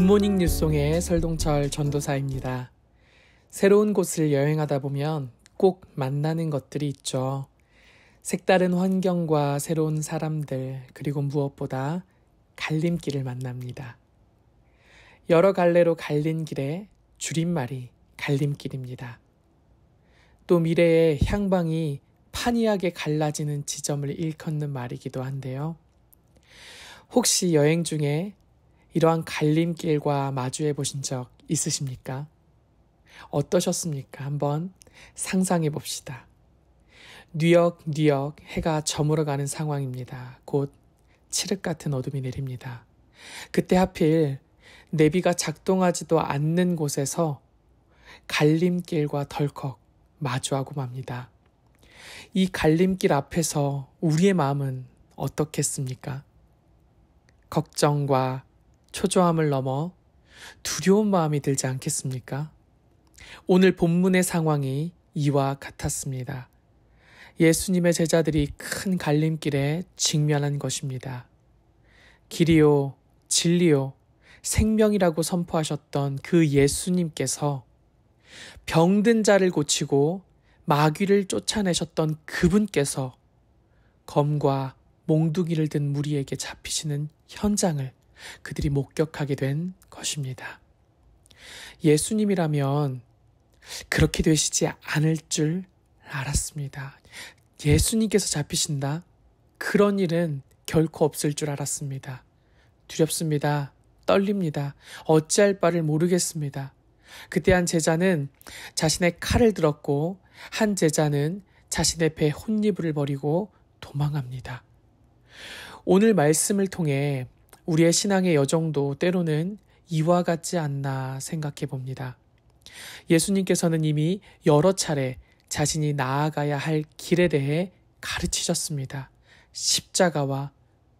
굿모닝 뉴송의 설동철 전도사입니다. 새로운 곳을 여행하다 보면 꼭 만나는 것들이 있죠. 색다른 환경과 새로운 사람들, 그리고 무엇보다 갈림길을 만납니다. 여러 갈래로 갈린 길에 줄임말이 갈림길입니다. 또 미래의 향방이 판이하게 갈라지는 지점을 일컫는 말이기도 한데요. 혹시 여행 중에 이러한 갈림길과 마주해 보신 적 있으십니까? 어떠셨습니까? 한번 상상해 봅시다. 뉴욕, 뉴욕 해가 저물어 가는 상황입니다. 곧 칠흑 같은 어둠이 내립니다. 그때 하필 내비가 작동하지도 않는 곳에서 갈림길과 덜컥 마주하고 맙니다. 이 갈림길 앞에서 우리의 마음은 어떻겠습니까? 걱정과 초조함을 넘어 두려운 마음이 들지 않겠습니까? 오늘 본문의 상황이 이와 같았습니다. 예수님의 제자들이 큰 갈림길에 직면한 것입니다. 길이요, 진리요, 생명이라고 선포하셨던 그 예수님께서 병든 자를 고치고 마귀를 쫓아내셨던 그분께서 검과 몽둥이를 든 무리에게 잡히시는 현장을 그들이 목격하게 된 것입니다. 예수님이라면 그렇게 되시지 않을 줄 알았습니다. 예수님께서 잡히신다? 그런 일은 결코 없을 줄 알았습니다. 두렵습니다. 떨립니다. 어찌할 바를 모르겠습니다. 그때 한 제자는 자신의 칼을 들었고 한 제자는 자신의 배에 혼이불을 버리고 도망합니다. 오늘 말씀을 통해 우리의 신앙의 여정도 때로는 이와 같지 않나 생각해 봅니다. 예수님께서는 이미 여러 차례 자신이 나아가야 할 길에 대해 가르치셨습니다. 십자가와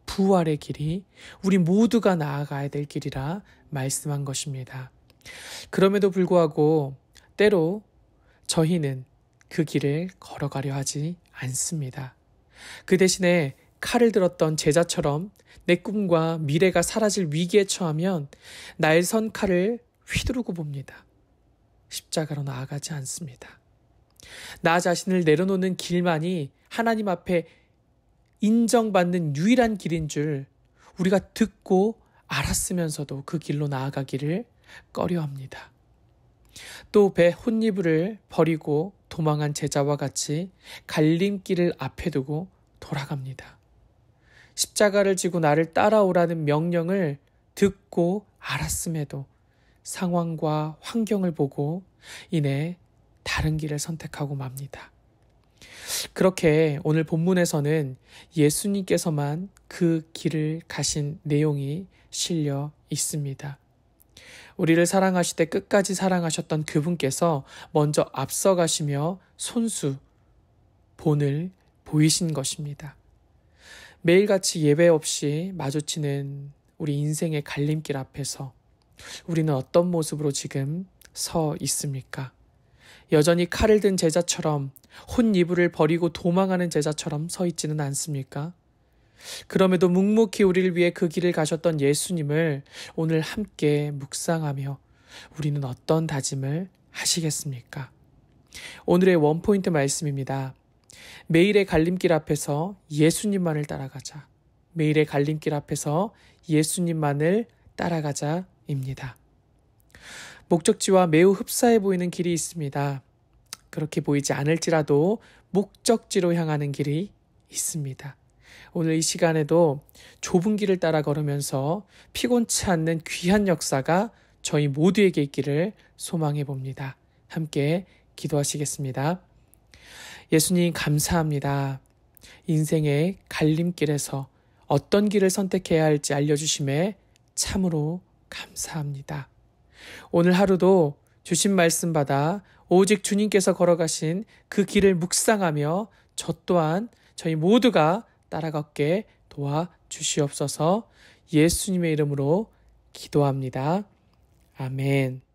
부활의 길이 우리 모두가 나아가야 될 길이라 말씀한 것입니다. 그럼에도 불구하고 때로 저희는 그 길을 걸어가려 하지 않습니다. 그 대신에 칼을 들었던 제자처럼 내 꿈과 미래가 사라질 위기에 처하면 날선 칼을 휘두르고 봅니다. 십자가로 나아가지 않습니다. 나 자신을 내려놓는 길만이 하나님 앞에 인정받는 유일한 길인 줄 우리가 듣고 알았으면서도 그 길로 나아가기를 꺼려합니다. 또 배 혼이불을 버리고 도망한 제자와 같이 갈림길을 앞에 두고 돌아갑니다. 십자가를 지고 나를 따라오라는 명령을 듣고 알았음에도 상황과 환경을 보고 이내 다른 길을 선택하고 맙니다. 그렇게 오늘 본문에서는 예수님께서만 그 길을 가신 내용이 실려 있습니다. 우리를 사랑하실 때 끝까지 사랑하셨던 그분께서 먼저 앞서가시며 손수, 본을 보이신 것입니다. 매일같이 예외 없이 마주치는 우리 인생의 갈림길 앞에서 우리는 어떤 모습으로 지금 서 있습니까? 여전히 칼을 든 제자처럼 혼 이불을 버리고 도망하는 제자처럼 서 있지는 않습니까? 그럼에도 묵묵히 우리를 위해 그 길을 가셨던 예수님을 오늘 함께 묵상하며 우리는 어떤 다짐을 하시겠습니까? 오늘의 원포인트 말씀입니다. 매일의 갈림길 앞에서 예수님만을 따라가자. 매일의 갈림길 앞에서 예수님만을 따라가자입니다. 목적지와 매우 흡사해 보이는 길이 있습니다. 그렇게 보이지 않을지라도 목적지로 향하는 길이 있습니다. 오늘 이 시간에도 좁은 길을 따라 걸으면서 피곤치 않는 귀한 역사가 저희 모두에게 있기를 소망해 봅니다. 함께 기도하시겠습니다. 예수님 감사합니다. 인생의 갈림길에서 어떤 길을 선택해야 할지 알려주심에 참으로 감사합니다. 오늘 하루도 주신 말씀 받아 오직 주님께서 걸어가신 그 길을 묵상하며 저 또한 저희 모두가 따라걷게 도와 주시옵소서 예수님의 이름으로 기도합니다. 아멘.